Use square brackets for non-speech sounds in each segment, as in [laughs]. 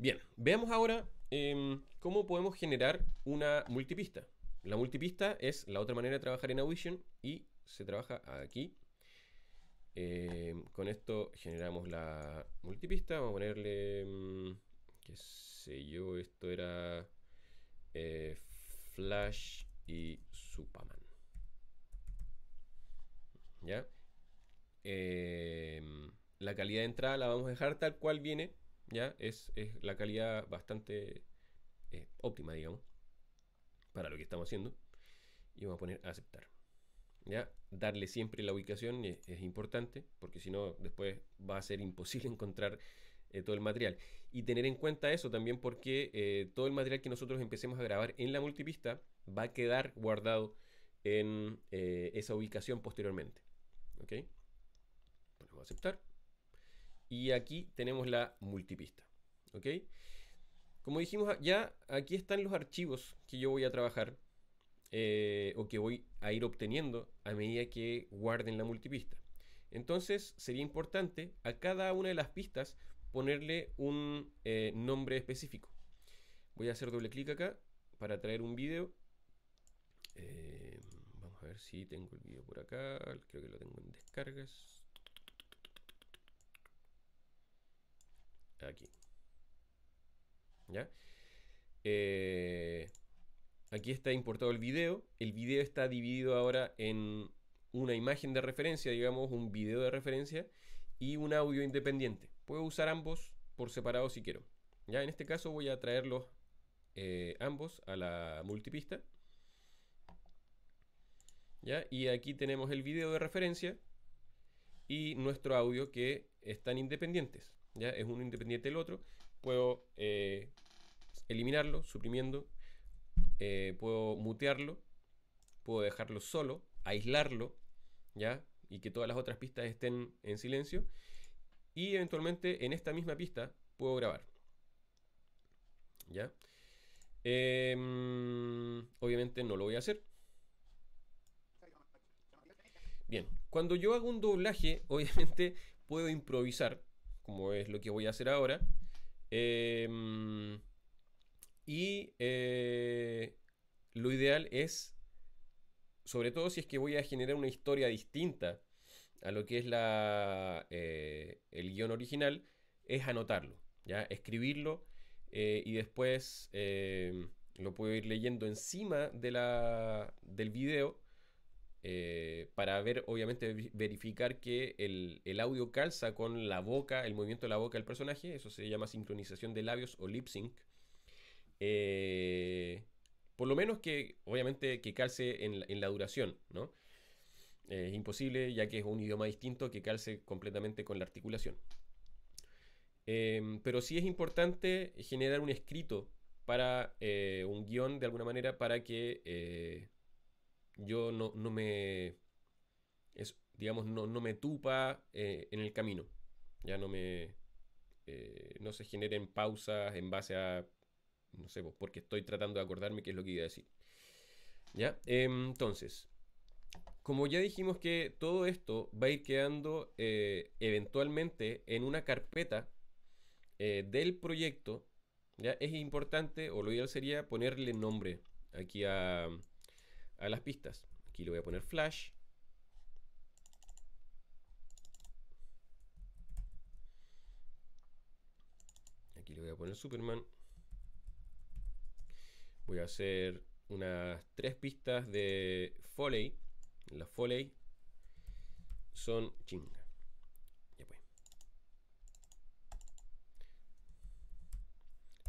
Bien, veamos ahora em, cómo podemos generar una multipista. La multipista es la otra manera de trabajar en Audition y se trabaja aquí. Em, con esto generamos la multipista. Vamos a ponerle, em, qué sé yo, esto era eh, Flash y Superman. ¿Ya? la calidad de entrada la vamos a dejar tal cual viene ya es, la calidad bastante eh, óptima, digamos, para lo que estamos haciendo. Y vamos a poner a aceptar. ¿Ya? Darle siempre la ubicación es, importante, porque si no, después va a ser imposible [laughs] encontrar eh, todo el material. Y tener en cuenta eso también porque eh, todo el material que nosotros empecemos a grabar en la multipista va a quedar guardado en esa ubicación posteriormente. ¿Ok? Ponemos a aceptar. Y aquí tenemos la multipista. ¿Ok? Como dijimos ya, aquí están los archivos que yo voy a trabajar eh, o que voy a ir obteniendo a medida que guarden la multipista. Entonces sería importante a cada una de las pistas ponerle un eh, nombre específico. Voy a hacer doble clic acá para traer un video. Eh, vamos a ver si tengo el video por acá. Creo que lo tengo en descargas. aquí. Eh, aquí está importado el video. El video está dividido ahora en una imagen de referencia, digamos, un video de referencia y un audio independiente. Puedo usar ambos por separado si quiero. Ya en este caso voy a traerlos eh, ambos a la multipista. ¿Ya? Y aquí tenemos el video de referencia y nuestro audio que están independientes. ¿ya? Es uno independiente del otro. Puedo eh, eliminarlo suprimiendo, eh, puedo mutearlo, puedo dejarlo solo, aislarlo, ¿ya? Y que todas las otras pistas estén en silencio. Y eventualmente en esta misma pista puedo grabar. ¿Ya? Em, obviamente no lo voy a hacer. Bien, cuando yo hago un doblaje, [laughs] obviamente puedo improvisar como es lo que voy a hacer ahora. Em, y eh, lo ideal es, sobre todo si es que voy a generar una historia distinta a lo que es la, eh, el guión original, es anotarlo, ¿ya? escribirlo eh, y después lo puedo ir leyendo encima de la, del video eh, para ver, obviamente, verificar que el, audio calza con la boca, el movimiento de la boca del personaje. Eso se llama sincronización de labios o lip sync. Eh, por lo menos que, obviamente, que calce en la, duración, ¿no? Eh, es imposible, ya que es un idioma distinto que calce completamente con la articulación. Em, pero sí es importante generar un escrito para un guión de alguna manera para que yo no, no me... Es, digamos, no, no me tupa eh, en el camino. Ya no me... Eh, no se generen pausas en base a... No sé, porque estoy tratando de acordarme qué es lo que iba a decir. ¿Ya? Entonces, como ya dijimos que todo esto va a ir quedando eh, eventualmente en una carpeta del proyecto, ya es importante, o lo ideal sería ponerle nombre aquí a, a las pistas. Aquí le voy a poner flash. Aquí le voy a poner Superman. Voy a hacer unas tres pistas de Foley. Las Foley son chinga. Ya pues.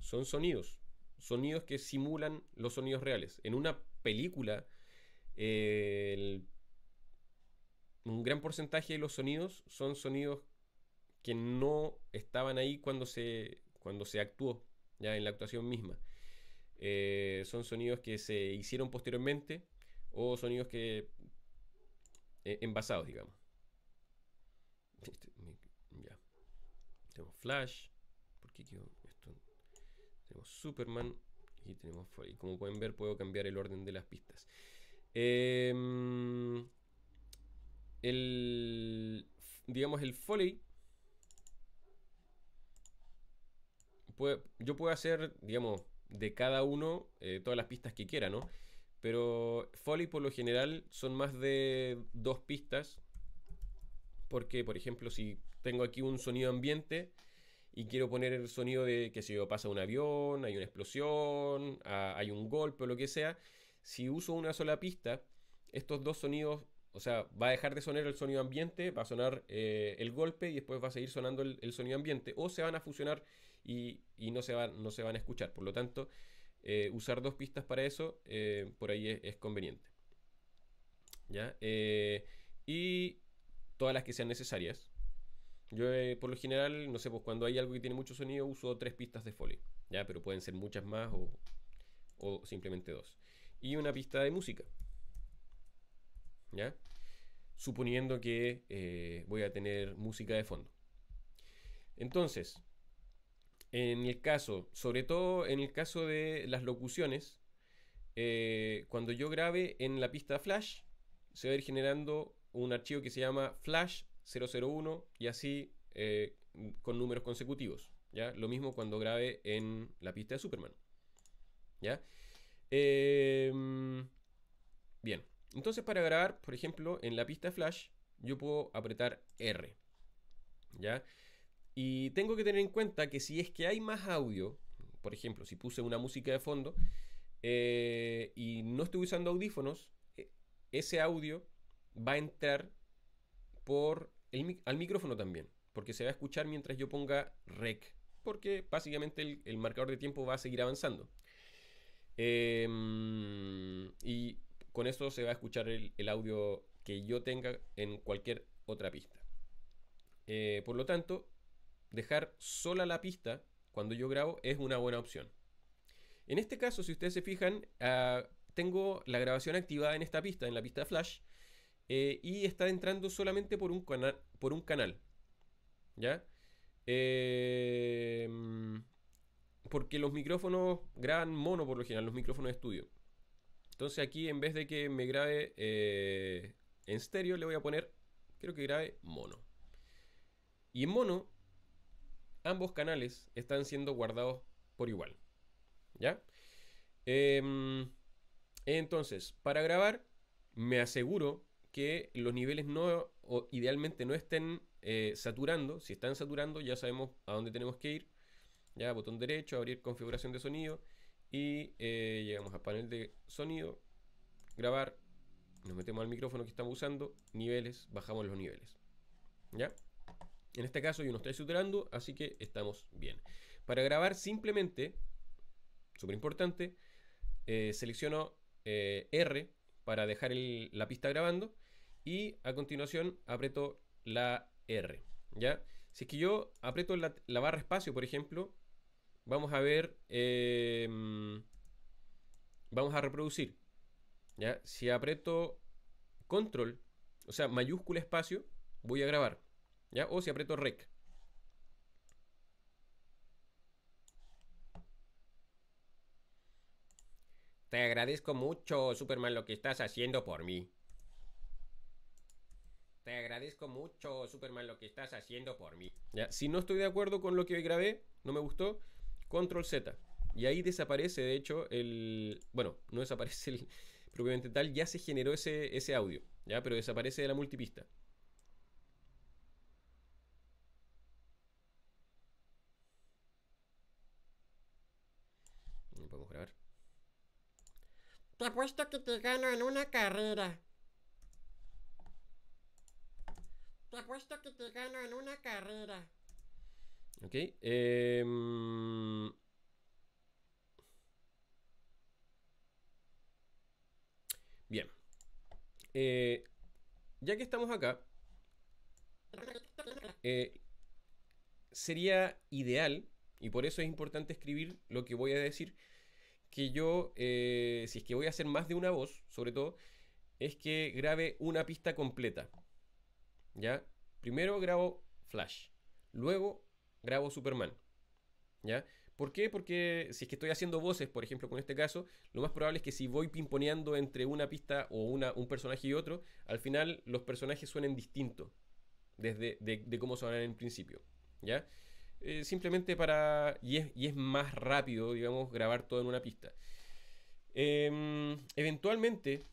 Son sonidos. Sonidos que simulan los sonidos reales. En una película un gran porcentaje de los sonidos son sonidos que no estaban ahí cuando se, cuando se actuó, ya en la actuación misma. Eh, son sonidos que se hicieron posteriormente o sonidos que e, envasados, digamos. Este, tenemos Flash. porque esto? Tenemos Superman y tenemos Y como pueden ver, puedo cambiar el orden de las pistas. Em, el, digamos, el foley. yo puedo hacer, digamos, de cada uno eh, todas las pistas que quiera, ¿no? Pero foley por lo general son más de dos pistas. Porque, por ejemplo, si tengo aquí un sonido ambiente y quiero poner el sonido de que si pasa un avión, hay una explosión, ah, hay un golpe o lo que sea, si uso una sola pista, estos dos sonidos, o sea, va a dejar de sonar el sonido ambiente, va a sonar eh, el golpe y después va a seguir sonando el, sonido ambiente, o se van a fusionar y, no, se van, no, se van, a escuchar. Por lo tanto, eh, usar dos pistas para eso, eh, por ahí es, conveniente. y todas las que sean necesarias. Yo, por lo general, no sé, pues cuando hay algo que tiene mucho sonido, uso tres pistas de foley, ya, pero pueden ser muchas más o simplemente dos y una pista de música. ¿Ya? Suponiendo que eh, voy a tener música de fondo. Entonces, en el caso, sobre todo en el caso de las locuciones, eh, cuando yo grabe en la pista Flash, se va a ir generando un archivo que se llama Flash 001 y así eh, con números consecutivos. ¿ya? Lo mismo cuando grabe en la pista de Superman. ¿ya? Em, bien, entonces para grabar, por ejemplo, en la pista flash, yo puedo apretar R. ¿Ya? Y tengo que tener en cuenta que si es que hay más audio, por ejemplo, si puse una música de fondo eh, y no estoy usando audífonos, e, ese audio va a entrar por al micrófono también, porque se va a escuchar mientras yo ponga rec, porque básicamente el marcador de tiempo va a seguir avanzando. Em, y con eso se va a escuchar el, audio que yo tenga en cualquier otra pista. Eh, por lo tanto, dejar sola la pista cuando yo grabo es una buena opción. En este caso, si ustedes se fijan, ah, tengo la grabación activada en esta pista, en la pista Flash, eh, y está entrando solamente por un, por un canal. ¿Ya? Eh, porque los micrófonos graban mono por lo general, los micrófonos de estudio. Entonces aquí en vez de que me grabe eh, en estéreo, le voy a poner, Creo que grabe mono. Y en mono, ambos canales están siendo guardados por igual. ¿Ya? Em, entonces, para grabar, me aseguro que los niveles no, idealmente no estén eh, saturando. Si están saturando, ya sabemos a dónde tenemos que ir. Ya, botón derecho, abrir configuración de sonido y eh, llegamos a panel de sonido, grabar, nos metemos al micrófono que estamos usando, niveles, bajamos los niveles. ¿Ya? En este caso yo no estoy superando, así que estamos bien. Para grabar simplemente, súper importante, eh, selecciono eh, R para dejar la pista grabando y a continuación aprieto la R. ¿ya? Si es que yo aprieto la barra espacio, por ejemplo, vamos a ver, em, vamos a reproducir. ¿ya? Si aprieto control, o sea, mayúscula espacio, voy a grabar. ¿ya? O si aprieto rec. Te agradezco mucho, Superman, lo que estás haciendo por mí. Te agradezco mucho, Superman, lo que estás haciendo por mí. Ya, si no estoy de acuerdo con lo que hoy grabé, no me gustó, control Z. Y ahí desaparece, de hecho, el... Bueno, no desaparece el [laughs] propiamente tal, ya se generó ese, ese audio, ¿ya? Pero desaparece de la multipista. No podemos grabar. Te apuesto que te gano en una carrera. Te apuesto que te gano en una carrera. Ok. Em, bien. Eh, ya que estamos acá, eh, sería ideal, y por eso es importante escribir lo que voy a decir, que yo, eh, si es que voy a hacer más de una voz, sobre todo, es que grabe una pista completa. ¿Ya? Primero grabo flash, luego grabo Superman. ¿Ya? ¿Por qué? Porque si es que estoy haciendo voces, por ejemplo, con este caso, lo más probable es que si voy pimponeando entre una pista o una, un personaje y otro, al final los personajes suenen distintos desde de, cómo son en principio. ¿Ya? Eh, simplemente para. Y es, y es, más rápido, digamos, grabar todo en una pista. Em, eventualmente,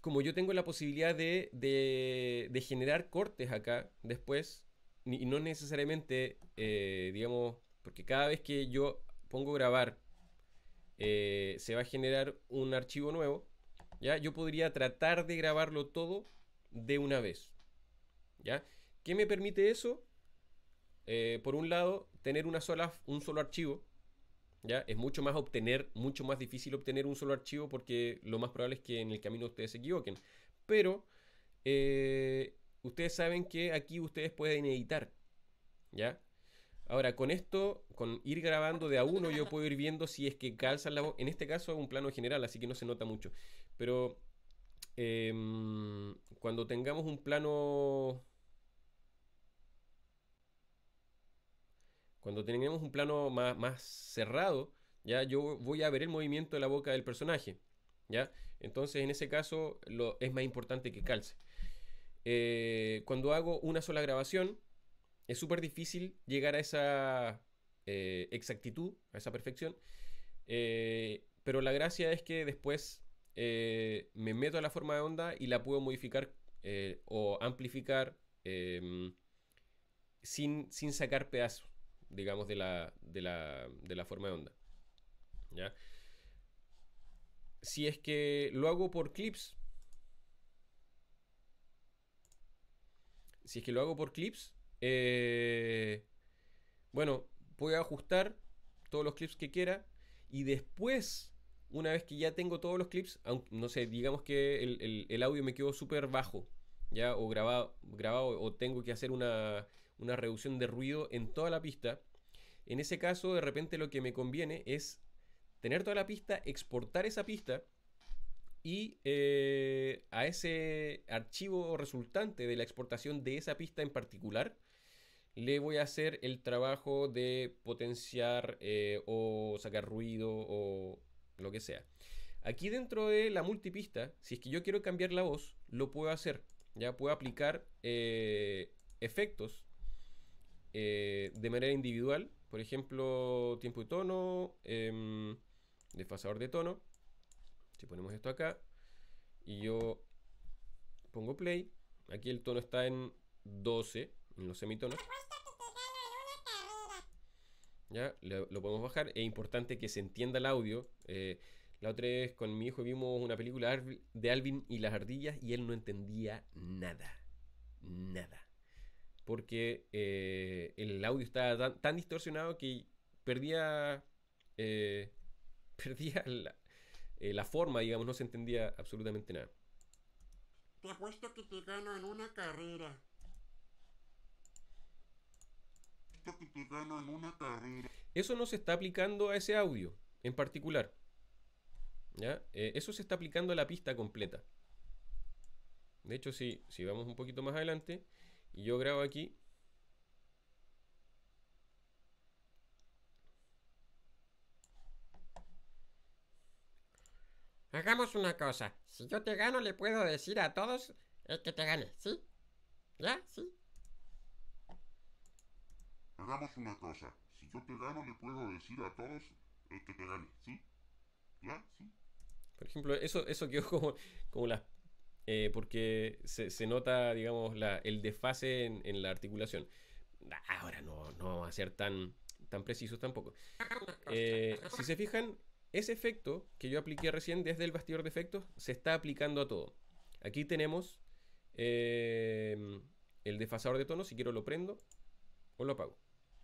como yo tengo la posibilidad de, de, de generar cortes acá después, y no necesariamente, eh, digamos, porque cada vez que yo pongo grabar, eh, se va a generar un archivo nuevo, ¿ya? Yo podría tratar de grabarlo todo de una vez, ¿ya? ¿Qué me permite eso? Eh, por un lado, tener una sola, un solo archivo, ¿ya? Es mucho más obtener, mucho más difícil obtener un solo archivo porque lo más probable es que en el camino ustedes se equivoquen. Pero ustedes saben que aquí ustedes pueden editar. ¿Ya? Ahora, con esto, con ir grabando de a uno, yo puedo ir viendo si es que calza la boca En este caso es un plano general, así que no se nota mucho. Pero em, cuando tengamos un plano... Cuando tengamos un plano más, más cerrado, ya yo voy a ver el movimiento de la boca del personaje. ¿Ya? Entonces, en ese caso, lo, es más importante que calce. Eh, cuando hago una sola grabación, es súper difícil llegar a esa eh, exactitud, a esa perfección. Eh, pero la gracia es que después me meto a la forma de onda y la puedo modificar o amplificar em, sin, sacar pedazos, digamos, de la, de la, de la forma de onda. ¿Ya? Si es que lo hago por clips, si es que lo hago por clips, eh, bueno, puedo ajustar todos los clips que quiera y después, una vez que ya tengo todos los clips, aunque, no sé, digamos que el, audio me quedó súper bajo, ya, o grabado, grabado, o tengo que hacer una, una reducción de ruido en toda la pista. En ese caso, de repente lo que me conviene es tener toda la pista, exportar esa pista y eh, a ese archivo resultante de la exportación de esa pista en particular, le voy a hacer el trabajo de potenciar eh, o sacar ruido o lo que sea. Aquí dentro de la multipista, si es que yo quiero cambiar la voz, lo puedo hacer. Ya puedo aplicar eh, efectos de manera individual. Por ejemplo, tiempo y tono, em, desfasador de tono, si ponemos esto acá y yo pongo play, aquí el tono está en 12, en los semitonos. Ya, lo, podemos bajar. Es importante que se entienda el audio. Eh, la otra vez con mi hijo vimos una película de Alvin y las ardillas y él no entendía nada. Nada. Porque eh, el audio estaba tan, distorsionado que perdía, eh, [laughs] perdía la, eh, la forma, digamos, no se entendía absolutamente nada. que te gano en una carrera. gano en una carrera. Eso no se está aplicando a ese audio en particular. ¿Ya? Eh, eso se está aplicando a la pista completa. De hecho, si, si vamos un poquito más adelante, y yo grabo aquí. Hagamos una cosa. Si yo te gano, le puedo decir a todos el eh, que te gane, ¿sí? ¿Ya? ¿Sí? Hagamos una cosa. Si yo te gano, le puedo decir a todos el eh, que te gane, ¿sí? ¿Ya? ¿Sí? Por ejemplo, eso, eso quedó [laughs] como, como la... Eh, porque se, se, nota, digamos, la, el desfase en, la articulación. Ahora no, no vamos a ser tan, tan precisos tampoco. si se fijan, ese efecto que yo apliqué recién desde el bastidor de efectos se está aplicando a todo. Aquí tenemos eh, el desfasador de tono, si quiero lo prendo o lo apago.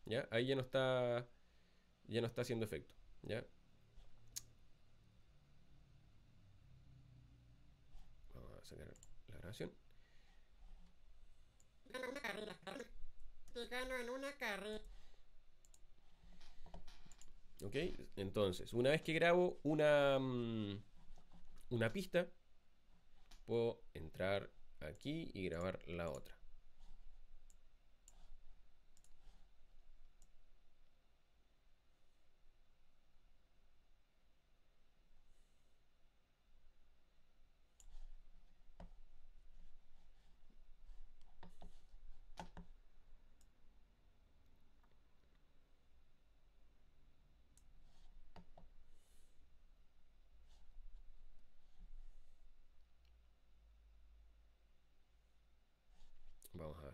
¿ya? Ahí ya no está ya no está haciendo efecto. Vamos a sacar la grabación. Gano en una carrera. Entonces, una vez que grabo una, mm, una pista, puedo entrar aquí y grabar la otra.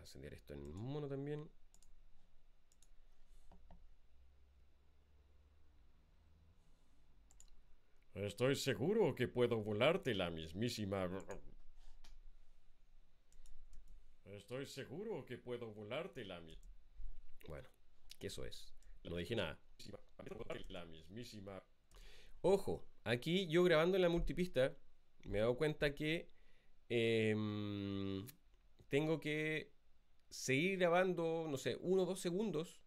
a esto en mono también. Estoy seguro que puedo volarte la mismísima... Estoy seguro que puedo volarte la Bueno, que eso es. No dije nada. La mismísima. Ojo, aquí yo grabando en la multipista me he dado cuenta que em, tengo que seguir grabando, no sé, uno o dos segundos.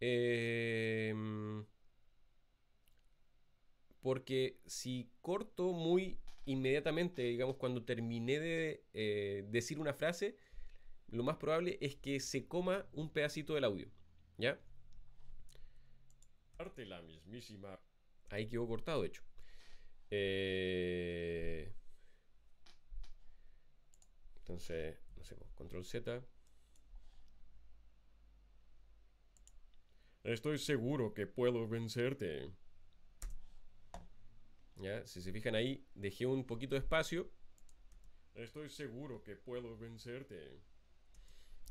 Em, porque si corto muy inmediatamente, digamos, cuando terminé de eh, decir una frase, lo más probable es que se coma un pedacito del audio. ¿Ya? Parte la mismísima. Ahí quedó cortado, de hecho. Eh, entonces, control Z. Estoy seguro que puedo vencerte. Ya, si se fijan ahí, dejé un poquito de espacio. Estoy seguro que puedo vencerte.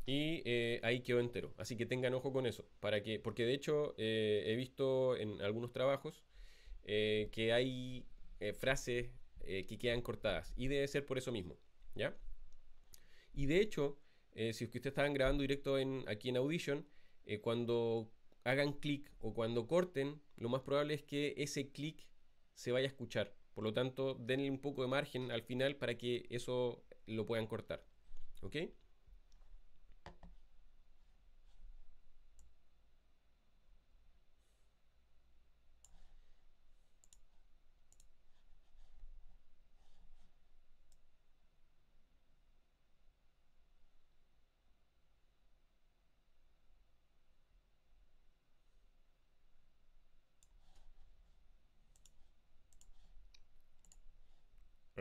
Y eh, ahí quedó entero. Así que tengan ojo con eso. Para que, porque de hecho eh, he visto en algunos trabajos eh, que hay frases que quedan cortadas. Y debe ser por eso mismo. ¿Ya? Y de hecho, eh, si ustedes estaban grabando directo en, aquí en Audition, eh, cuando hagan clic o cuando corten, lo más probable es que ese clic se vaya a escuchar. Por lo tanto, denle un poco de margen al final para que eso lo puedan cortar. ¿Ok?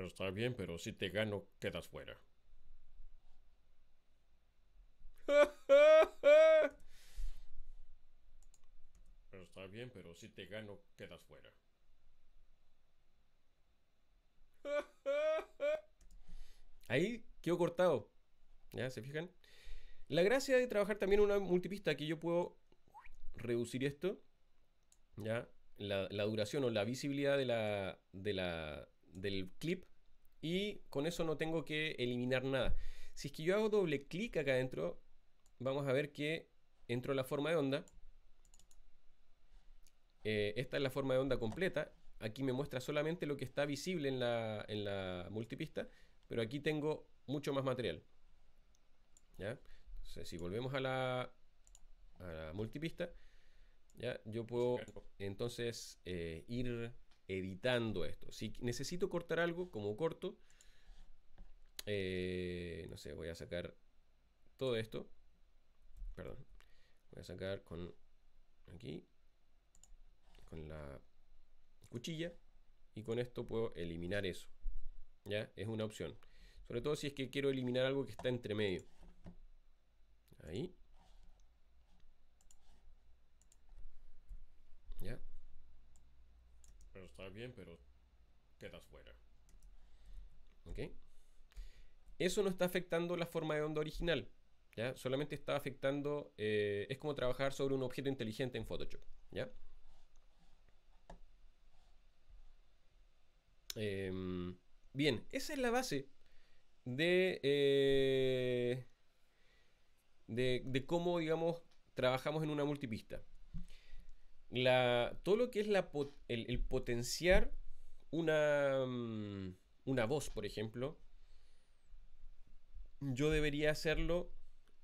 Pero está bien, pero si te gano, quedas fuera. Pero está bien, pero si te gano, quedas fuera. Ahí quedó cortado. ¿Ya se fijan? La gracia de trabajar también una multipista que yo puedo reducir esto. ¿Ya? La, duración o la visibilidad de la, del clip y con eso no tengo que eliminar nada. Si es que yo hago doble clic acá adentro, vamos a ver que entro a la forma de onda. Eh, esta es la forma de onda completa. Aquí me muestra solamente lo que está visible en la, multipista, pero aquí tengo mucho más material. ¿Ya? si volvemos a la, a la multipista, ¿ya? yo puedo entonces eh, ir editando esto. Si necesito cortar algo, como corto, eh, no sé, voy a sacar todo esto. Perdón. Voy a sacar con aquí, con la cuchilla, y con esto puedo eliminar eso. ¿Ya? Es una opción. Sobre todo si es que quiero eliminar algo que está entre medio. Ahí. bien, pero quedas fuera. Eso no está afectando la forma de onda original. ¿Ya? Solamente está afectando. Eh, es como trabajar sobre un objeto inteligente en Photoshop. ¿Ya? Em, bien, esa es la base de, eh, de, de, cómo, digamos, trabajamos en una multipista la, todo lo que es la, el, potenciar una, mm, una voz, por ejemplo, yo debería hacerlo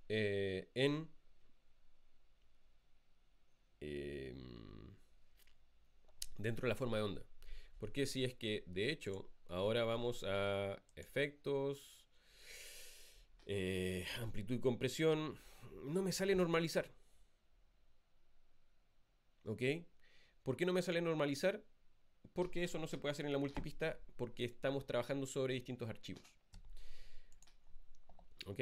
eh, en... Eh, dentro de la forma de onda. Porque si es que, de hecho, ahora vamos a efectos, eh, amplitud y compresión, no me sale normalizar. ¿Ok? ¿Por qué no me sale normalizar? Porque eso no se puede hacer en la multipista porque estamos trabajando sobre distintos archivos. ¿Ok?